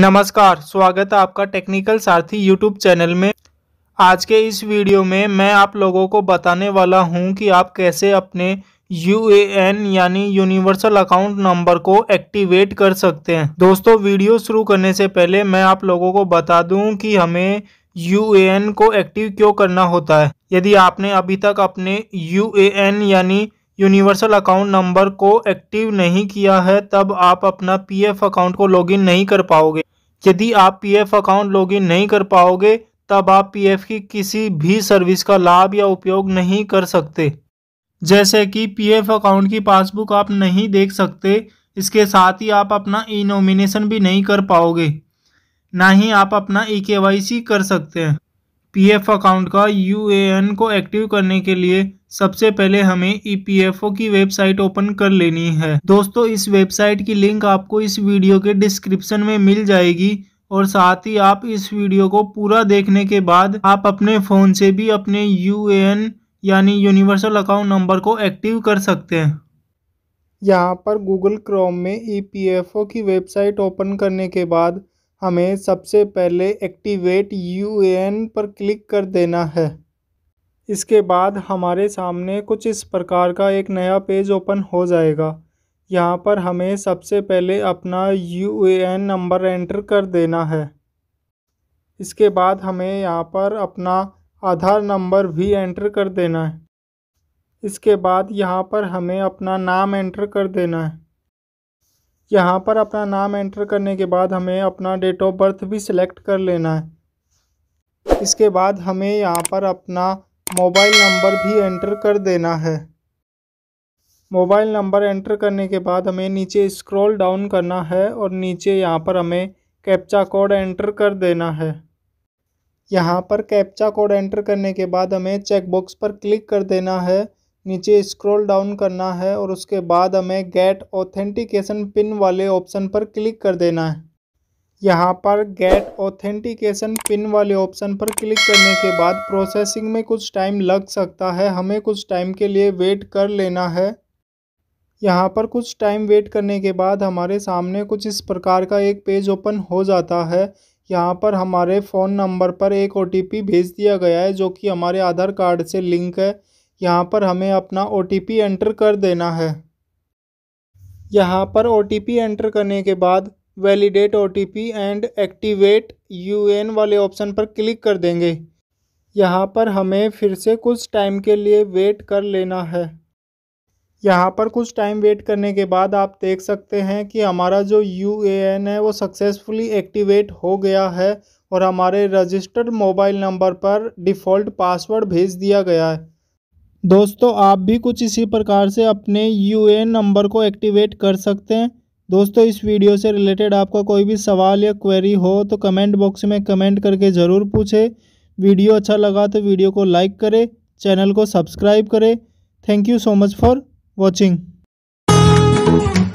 नमस्कार स्वागत है आपका टेक्निकल सारथी यूट्यूब चैनल में आज के इस वीडियो में मैं आप लोगों को बताने वाला हूं कि आप कैसे अपने यू यानी यूनिवर्सल अकाउंट नंबर को एक्टिवेट कर सकते हैं दोस्तों वीडियो शुरू करने से पहले मैं आप लोगों को बता दूं कि हमें यू को एक्टिव क्यों करना होता है यदि आपने अभी तक अपने यू यानी यूनिवर्सल अकाउंट नंबर को एक्टिव नहीं किया है तब आप अपना पीएफ अकाउंट को लॉगिन नहीं कर पाओगे यदि आप पीएफ अकाउंट लॉगिन नहीं कर पाओगे तब आप पीएफ की किसी भी सर्विस का लाभ या उपयोग नहीं कर सकते जैसे कि पीएफ अकाउंट की पासबुक आप नहीं देख सकते इसके साथ ही आप अपना ई नॉमिनेशन भी नहीं कर पाओगे ना ही आप अपना ई के वाई सी कर सकते हैं पीएफ अकाउंट का यूएएन को एक्टिव करने के लिए सबसे पहले हमें ईपीएफओ की वेबसाइट ओपन कर लेनी है दोस्तों इस वेबसाइट की लिंक आपको इस वीडियो के डिस्क्रिप्शन में मिल जाएगी और साथ ही आप इस वीडियो को पूरा देखने के बाद आप अपने फ़ोन से भी अपने यू यानी यूनिवर्सल अकाउंट नंबर को एक्टिव कर सकते हैं यहाँ पर गूगल क्रोम में ई की वेबसाइट ओपन करने के बाद हमें सबसे पहले एक्टिवेट यू एन पर क्लिक कर देना है इसके बाद हमारे सामने कुछ इस प्रकार का एक नया पेज ओपन हो जाएगा यहाँ पर हमें सबसे पहले अपना यू एन नंबर एंटर कर देना है इसके बाद हमें यहाँ पर अपना आधार नंबर भी एंटर कर देना है इसके बाद यहाँ पर हमें अपना नाम एंटर कर देना है यहाँ पर अपना नाम एंटर करने के बाद हमें अपना डेट ऑफ बर्थ भी सिलेक्ट कर लेना है इसके बाद हमें यहाँ पर अपना मोबाइल नंबर भी एंटर कर देना है मोबाइल नंबर एंटर करने के बाद हमें नीचे स्क्रॉल डाउन करना है और नीचे यहाँ पर हमें कैप्चा कोड एंटर कर देना है यहाँ पर कैप्चा कोड एंटर करने के बाद हमें चेकबॉक्स पर क्लिक कर देना है नीचे स्क्रॉल डाउन करना है और उसके बाद हमें गेट ऑथेंटिकेशन पिन वाले ऑप्शन पर क्लिक कर देना है यहाँ पर गेट ऑथेंटिकेशन पिन वाले ऑप्शन पर क्लिक करने के बाद प्रोसेसिंग में कुछ टाइम लग सकता है हमें कुछ टाइम के लिए वेट कर लेना है यहाँ पर कुछ टाइम वेट करने के बाद हमारे सामने कुछ इस प्रकार का एक पेज ओपन हो जाता है यहाँ पर हमारे फ़ोन नंबर पर एक ओ भेज दिया गया है जो कि हमारे आधार कार्ड से लिंक है यहाँ पर हमें अपना ओ एंटर कर देना है यहाँ पर ओ एंटर करने के बाद validate O and activate U वाले ऑप्शन पर क्लिक कर देंगे यहाँ पर हमें फिर से कुछ टाइम के लिए वेट कर लेना है यहाँ पर कुछ टाइम वेट करने के बाद आप देख सकते हैं कि हमारा जो यू है वो सक्सेसफुली एक्टिवेट हो गया है और हमारे रजिस्टर्ड मोबाइल नंबर पर डिफ़ॉल्ट पासवर्ड भेज दिया गया है दोस्तों आप भी कुछ इसी प्रकार से अपने यू नंबर को एक्टिवेट कर सकते हैं दोस्तों इस वीडियो से रिलेटेड आपका कोई भी सवाल या क्वेरी हो तो कमेंट बॉक्स में कमेंट करके ज़रूर पूछें वीडियो अच्छा लगा तो वीडियो को लाइक करें चैनल को सब्सक्राइब करें thank you so much for watching